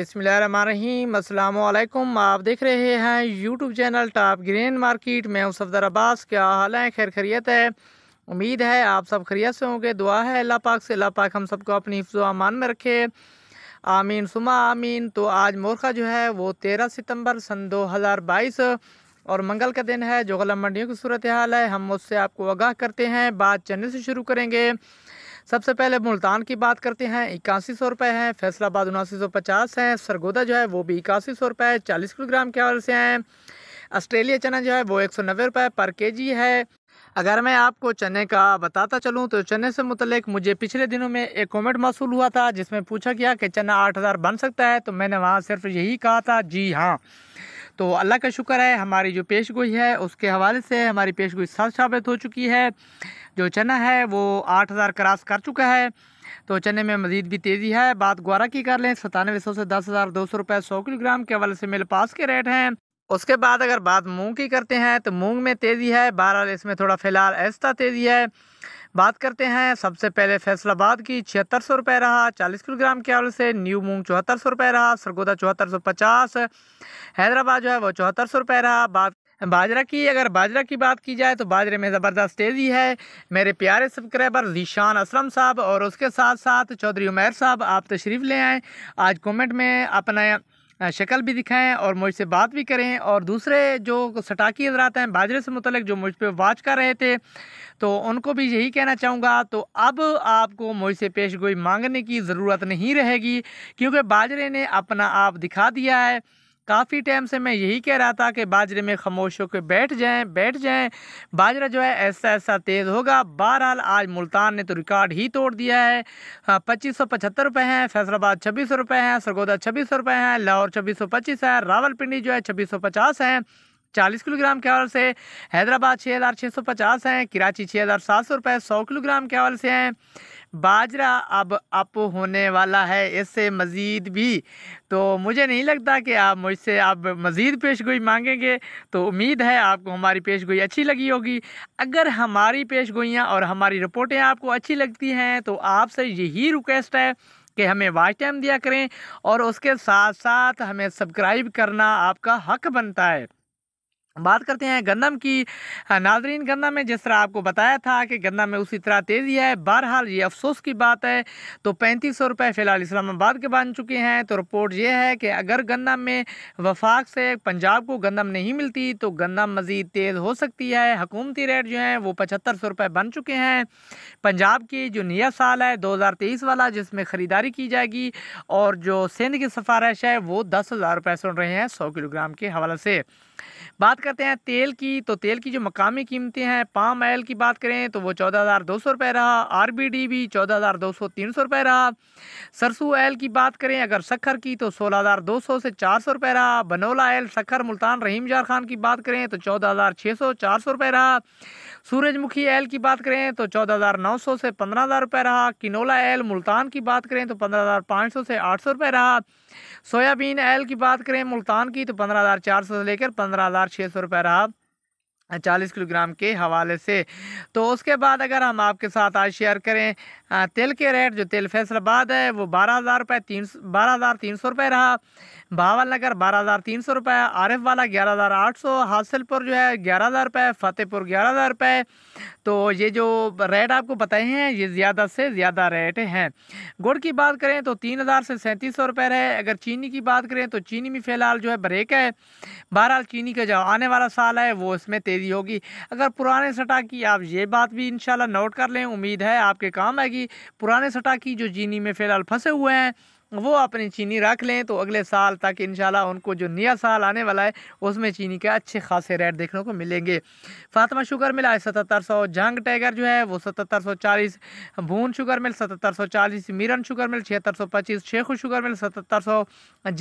अस्सलाम अल्लाम आप देख रहे हैं YouTube channel top green market में हूं सफदर अब्बास क्या हाल है खैर खैरियत है उम्मीद है आप सब खैरियत से होंगे दुआ है अल्लाह पाक से अल्लाह पाक हम सबको अपनी हिफ्ज़ अमान में रखे आमीन सुमा आमीन तो आज मोरखा जो है वो तेरह सितम्बर सन दो हज़ार बाईस और मंगल का दिन है जो गलम मंडियों की सूरत हाल है हम उससे आपको आगाह करते हैं बात चैनल से शुरू करेंगे सबसे पहले मुल्तान की बात करते हैं इक्यासी सौ रुपये है फैसलाबाद उनासी सौ पचास है सरगोदा जो है वो भी इक्यासी सौ रुपये चालीस किलोग्राम के हवाले से हैं ऑस्ट्रेलिया चना जो है वो एक सौ नब्बे रुपये पर के जी है अगर मैं आपको चने का बताता चलूं तो चने से मुतलिक मुझे पिछले दिनों में एक कमेंट मौसू हुआ था जिसमें पूछा गया कि चना आठ हज़ार बन सकता है तो मैंने वहाँ सिर्फ यही कहा था जी हाँ तो अल्लाह का शुक्र है हमारी जो पेश गोई है उसके हवाले से हमारी पेश गोई साफ साबित हो चुकी है जो चना है वो आठ हज़ार क्रॉस कर चुका है तो चने में मजीद भी तेज़ी है बात ग्वारा की कर लें सतानवे सौ से दस हज़ार दो सौ रुपये सौ किलोग्राम के हवाले से मेरे पास के रेट हैं उसके बाद अगर बात मूँग की करते हैं तो मूँग में तेज़ी है बहरहाल इसमें थोड़ा फ़िलहाल ऐसा तेज़ी है बात करते हैं सबसे पहले फैसलाबाद की छिहत्तर सौ रुपये रहा चालीस किलोग्राम के हवाले से न्यू मूंग चौहत्तर सौ रुपये रहा सरगोदा चौहत्तर सौ पचास हैदराबाद जो है वो चौहत्तर सौ रुपये रहा बात बाजरा की अगर बाजरा की बात की जाए तो बाजरे में ज़बरदस्त तेज़ी है मेरे प्यारे सब्सक्राइबर ऋशान असलम साहब और उसके साथ साथ चौधरी उमैर साहब आप तशरीफ़ ले आएँ आज कॉमेंट में अपना शक्ल भी दिखाएँ और मुझसे बात भी करें और दूसरे जो सटाकी हजरात हैं बाजरे से मुतलक जो मुझ पर वाच कर रहे थे तो उनको भी यही कहना चाहूँगा तो अब आपको मुझसे पेश गोई मांगने की ज़रूरत नहीं रहेगी क्योंकि बाजरे ने अपना आप दिखा दिया है काफ़ी टाइम से मैं यही कह रहा था कि बाजरे में खामोश होकर बैठ जाएं बैठ जाएं बाजरा जो है ऐसा ऐसा तेज़ होगा बहरहाल आज मुल्तान ने तो रिकॉर्ड ही तोड़ दिया है हाँ, पच्चीस सौ पचहत्तर रुपये हैं फैसलाबाद छब्बीस सौ रुपये हैं सरगोदा छब्बीस सौ रुपये हैं लाहौर छब्बीस सौ पच्चीस है रावलपिंडी जो है छब्बीस सौ पचास है चालीस किलोग्राम के हवाले से हैदराबाद छः हज़ार छः सौ पचास हैं कराची छः हज़ार सात सौ रुपये सौ किलोग्राम के हवाले से हैं बाजरा अब अप होने वाला है इससे मज़ीद भी तो मुझे नहीं लगता कि आप मुझसे आप मज़ीद पेश गोई मांगेंगे तो उम्मीद है आपको हमारी पेश गोई अच्छी लगी होगी अगर हमारी पेश गोइयाँ और हमारी रिपोर्टें आपको अच्छी लगती हैं तो आपसे यही रिक्वेस्ट है कि हमें वाच टाइम दिया करें और उसके साथ साथ हमें सब्सक्राइब करना आपका हक बनता है बात करते हैं गंदम की हाँ, नाजरीन गंदम में जिस तरह आपको बताया था कि गन्ना में उसी तरह तेज़ी है बहरहाल ये अफसोस की बात है तो पैंतीस सौ रुपये फ़िलहाल इस्लामाबाद के बन चुके हैं तो रिपोर्ट ये है कि अगर गंदम में वफाक से पंजाब को गंदम नहीं मिलती तो गंदम मज़ीद तेज़ हो सकती है हकूमती रेट जो हैं वो पचहत्तर सौ रुपये बन चुके हैं पंजाब की जो नया साल है दो हज़ार तेईस वाला जिसमें ख़रीदारी की जाएगी और जो सिंध की सफारश है वो दस हज़ार रुपये सुन रहे हैं सौ किलोग्राम के हवाले से बात करते हैं तेल की तो तेल की जो मकामी कीमतें हैं पाम आयल की बात करें तो वो चौदह हज़ार दो सौ रुपये रहा आर बी डी भी चौदह हज़ार दो सौ तीन सौ रुपये रहा सरसों आयल की बात करें अगर सखर की तो सोलह हज़ार दो सौ से चार सौ रुपये रहा बनोला आयल सखर मुल्तान रहीम जार खान की बात करें तो चौदह हज़ार छः सौ चार सौ रुपये रहा सूरजमुखी आयल की बात करें तो चौदह हज़ार नौ सौ से पंद्रह हज़ार रुपये रहा किनोला आयल मुल्तान की बात करें तो पंद्रह हज़ार पाँच सौ से आठ सौ रुपये रहा सोयाबीन एल की बात करें मुल्तान की तो पंद्रह हज़ार चार सौ से लेकर पंद्रह हज़ार छः सौ रुपये रहा चालीस किलोग्राम के हवाले से तो उसके बाद अगर हम आपके साथ आज शेयर करें तेल के रेट जो तेल फैसलाबाद है वो बारह हज़ार रुपये तीन बारह हज़ार तीन सौ रुपये रहा बावल नगर बारह हज़ार तीन सौ रुपये आरिफ वाला ग्यारह हज़ार आठ सौ हासिलपुर जो है ग्यारह हज़ार रुपये फ़तेहपुर ग्यारह हज़ार रुपये तो ये जो रेट आपको बताए हैं ये ज़्यादा से ज़्यादा रेट हैं गुड़ की बात करें तो तीन हज़ार से सैंतीस सौ रुपये है अगर चीनी की बात करें तो चीनी में फ़िलहाल जो है ब्रेक है बहरहाल चीनी का जो आने वाला साल है वो इसमें तेज़ी होगी अगर पुराने सटा की आप ये बात भी इन नोट कर लें उम्मीद है आपके काम आएगी पुराने सटा की जो चीनी में फ़िलहाल फंसे हुए हैं वो अपनी चीनी रख लें तो अगले साल तक इन उनको जो नया साल आने वाला है उसमें चीनी के अच्छे खासे रेट देखने को मिलेंगे फातिमा शुगर मिल आए सतहत्तर सौ जंग टाइगर जो है वो सतहत्तर सौ चालीस भून शुगर मिल सतहत्तर सौ चालीस मीरन शुगर मिल छिहत्तर सौ पच्चीस शेखू शुगर मिल सतहत्तर सौ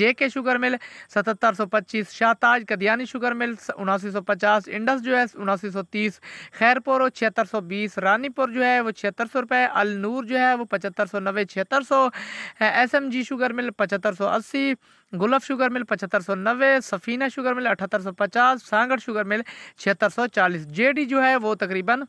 जे के शुगर मिल सतहत्तर सौ पच्चीस शाहताज कदियानी शुगर मिल उनासी सौ पचास इंडस जो है उनासी सौ तीस खैरपुर छिहत्तर सौ बीस रानीपुर जो है वो छिहत्तर सौ रुपये अलनूर जो है वो पचहत्तर सौ नब्बे छिहत्तर सौ S M G G sugar mill पचहत्तर सौ अस्सी गुलफ शुगर मिल पचहत्तर सौ नब्बे सफ़ीना शुगर मिल अठहत्तर सौ पचास सांगड़ शुगर मिल छिहत्तर सौ चालीस जे डी जो है वो तकरीबन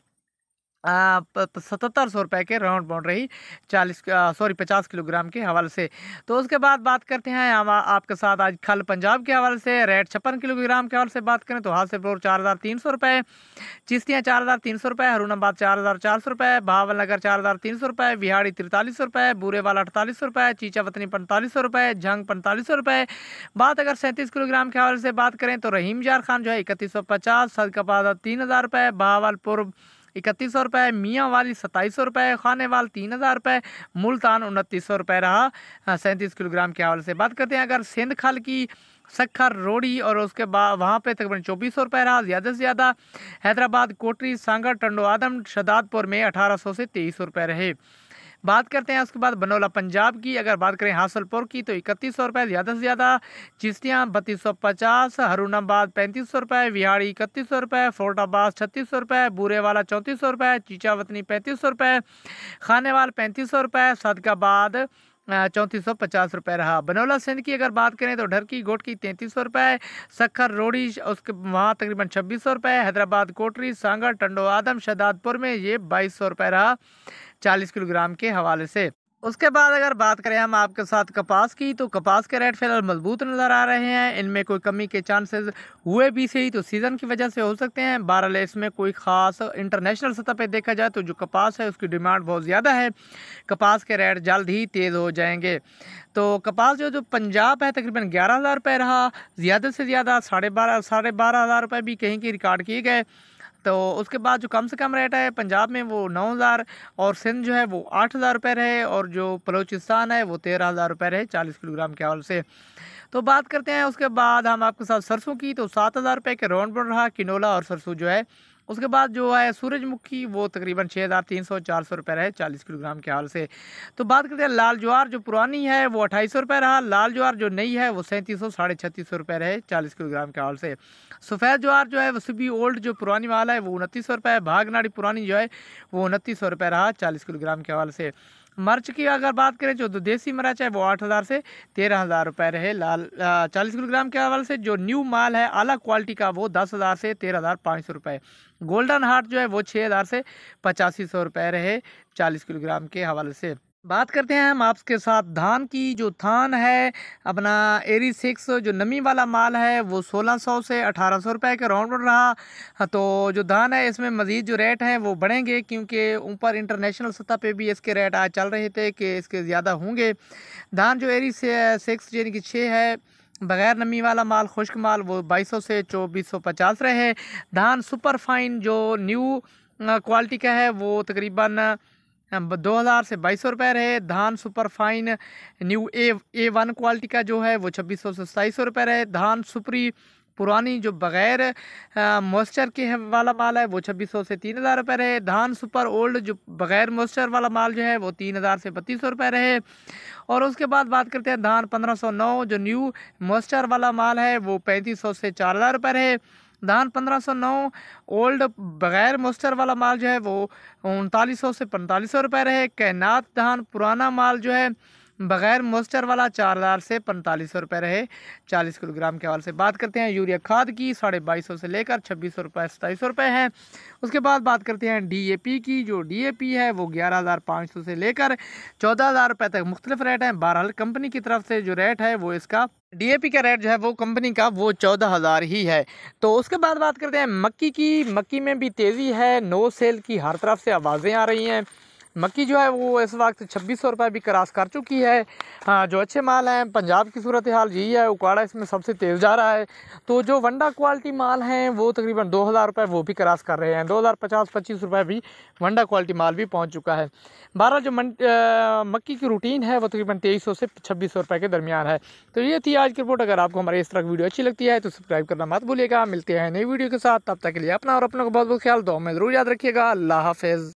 तो सतहत्तर सौ रुपये के राउंड बाउंड रही चालीस सॉरी पचास किलोग्राम के हवाले से तो उसके बाद बात करते हैं हम आपके साथ आज खल पंजाब के हवाले से रेट छप्पन किलोग्राम के हवाले से बात करें तो हाथ फ्लोर चार हज़ार तीन सौ रुपये चिश्तियाँ चार हज़ार तीन सौ रुपये हरूनाबाद चार हज़ार चार सौ रुपये भावल नगर चार हज़ार तीन सौ रुपये बिहाड़ी तिरतालीस सौ रुपये बूरेवाल अड़तालीस सौ रुपये चीचा वतनी पैंतालीस सौ रुपये झंग पैंतालीस सौ रुपये बात अगर सैंतीस किलोग्राम के हवाले से बात करें तो रहीम जार खान जो है इकतीस सौ पचास सदकपादा तीन हज़ार रुपये भावलपुर इकतीस सौ रुपये मियाँ वाली सत्ताईस सौ रुपये खाने वाल तीन हज़ार रुपये मुल्तान उनतीस सौ रुपये रहा हाँ, सैंतीस किलोग्राम के हवाले से बात करते हैं अगर सिंध खाल की सखर रोड़ी और उसके बाद वहाँ पे तकरीबन चौबीस सौ रुपये रहा ज़्यादा से ज़्यादा हैदराबाद कोटरी सांगर टंडो आदम शदादपुर में अठारह सौ से तेईस सौ रुपये रहे बात करते हैं उसके बाद बनौला पंजाब की अगर बात करें हासलपुर की तो इकतीस सौ रुपये ज़्यादा से ज़्यादा चिश्तियाँ बत्तीस सौ पचास हरूनाबाद पैंतीस सौ रुपये विहाड़ी इकतीस सौ रुपये फोर्टाबाद छत्तीस सौ रुपये बूरेवाला चौंतीस सौ रुपये चीचावतनी पैंतीस सौ रुपये खानेवाल पैंतीस सौ रुपये सदकाबाद चौंतीस सौ पचास रुपये रहा बनौला सिंध की अगर बात करें तो ढरकी गोट की तैंतीस सौ रुपये सखर रोड़ी उसके वहाँ तकरीबन छब्बीस सौ रुपये हैदराबाद कोटरी सांगर टंडो आदम शहदादपुर में ये बाईस सौ रुपये रहा चालीस किलोग्राम के हवाले से उसके बाद अगर बात करें हम आपके साथ कपास की तो कपास के रेट फिलहाल मजबूत नज़र आ रहे हैं इनमें कोई कमी के चांसेस हुए भी सही तो सीज़न की वजह से हो सकते हैं बहरहाल इसमें कोई ख़ास इंटरनेशनल सतह पर देखा जाए तो जो कपास है उसकी डिमांड बहुत ज़्यादा है कपास के रेट जल्द ही तेज़ हो जाएंगे तो कपास जो जो पंजाब है तकरीबन ग्यारह हज़ार रुपये रहा ज़्यादा से ज़्यादा साढ़े बारह साढ़े बारह हज़ार रुपये भी कहीं की रिकॉर्ड किए गए तो उसके बाद जो कम से कम रेट है पंजाब में वो नौ हज़ार और सिंध जो है वो आठ हज़ार रुपये रहे और जो बलोचिस्तान है वो तेरह हज़ार रुपये रहे चालीस किलोग्राम के हवाले से तो बात करते हैं उसके बाद हम आपके साथ सरसों की तो सात हज़ार रुपये के राउंड बन रहा किनोला और सरसों जो है उसके बाद जो है सूरजमुखी वो तकरीबन छः हज़ार तीन सौ चार सौ रुपये रहे चालीस किलोग्राम के हाल से तो बात करते हैं लाल ज्वार जो पुरानी है वो अट्ठाईस सौ रुपये रहा लाल ज्वार जो नई है वो सैंतीस सौ साढ़े छत्तीस सौ रुपये रहे चालीस किलोग्राम के हाल से सफ़ेद ज्वार जो है वो सभी ओल्ड जो पुरानी वाला है वो उनतीस सौ रुपये है भागनाड़ी पुरानी जो है वो उनतीस सौ रुपये रहा चालीस किलोग्राम के हाल से मर्च की अगर बात करें जो देसी मर्च है वो आठ हज़ार से तेरह हज़ार रुपये रहे लाल चालीस किलोग्राम के हवाले से जो न्यू माल है अलग क्वालिटी का वो दस हज़ार से तेरह हज़ार पाँच सौ रुपये गोल्डन हार्ट जो है वो छः हज़ार से पचासी सौ रुपये रहे चालीस किलोग्राम के हवाले से बात करते हैं हम आपके साथ धान की जो थान है अपना एरी सिक्स जो नमी वाला माल है वो 1600 से 1800 रुपए के राउंड रहा हाँ, तो जो धान है इसमें मज़ीद जो रेट हैं वो बढ़ेंगे क्योंकि ऊपर इंटरनेशनल सतह पे भी इसके रेट आज चल रहे थे कि इसके ज़्यादा होंगे धान जो एरी सिक्स यानी कि छः है बग़ैर नमी वाला माल खुश्क माल वो बाईस से चौबीस रहे धान सुपर फाइन जो न्यू क्वालिटी का है वो तकरीबन दो हज़ार से बाईस सौ रुपये रहे धान super fine new A A one quality का जो है वो छब्बीस सौ से सताईस सौ रुपये रहे धान सुपरी पुरानी जो बगैर मॉइस्चर के है वाला माल है वो छब्बीस सौ से तीन हज़ार रुपये रहे धान सुपर ओल्ड जो बगैर मॉइस्चर वाला माल जो है वो तीन हज़ार से बत्तीस सौ रुपये रहे और उसके बाद बात करते हैं धान पंद्रह सौ नौ जो न्यू मॉइस्चर वाला माल है वो पैंतीस सौ से चार हज़ार रुपये रहे धान 1509 ओल्ड बगैर मोस्टर वाला माल जो है वो उनतालीस से पैंतालीस सौ रुपये रहे कैनात धान पुराना माल जो है बगैर मोस्चर वाला चार हज़ार से पैंतालीस सौ रुपये रहे चालीस किलोग्राम के हवाले से बात करते हैं यूरिया खाद की साढ़े बाईस सौ से लेकर छब्बीस सौ रुपये सताईस सौ रुपये है उसके बाद बात करते हैं डीएपी की जो डीएपी है वो ग्यारह हज़ार पाँच सौ से लेकर चौदह हज़ार रुपये तक मुख्तलिफ रेट हैं बहरहाल कंपनी की तरफ से जो रेट है वो इसका पी का रेट जो है वो कंपनी का वो चौदह हज़ार ही है तो उसके बाद बात करते हैं मक्की की मक्की में भी तेज़ी है नो सेल की हर तरफ से आवाज़ें आ रही हैं मक्की जो है वो इस वक्त छब्बीस सौ रुपये भी क्रॉस कर चुकी है हाँ जो अच्छे माल हैं पंजाब की सूरत हाल यही है उकाड़ा इसमें सबसे तेज़ जा रहा है तो जो वंडा क्वालिटी माल हैं वो तकरीबन दो हज़ार रुपये वो भी क्रॉस कर रहे हैं दो हज़ार पचास पच्चीस रुपये भी वंडा क्वालिटी माल भी पहुँच चुका है बारह जो मन, आ, मक्की की रूटीन है वो तकरीबन तेईस सौ से छब्बीस सौ रुपये के दरमियान है तो ये थी आज की रिपोर्ट अगर आपको हमारी इस तरह की वीडियो अच्छी लगती है तो सब्सक्राइब करना मत भूलिएगा मिलते हैं नई वीडियो के साथ तब तक के लिए अपना और अपनों का बहुत बहुत ख्याल दो हमें ज़रूर याद रखिएगा अल्लाह हाफिज़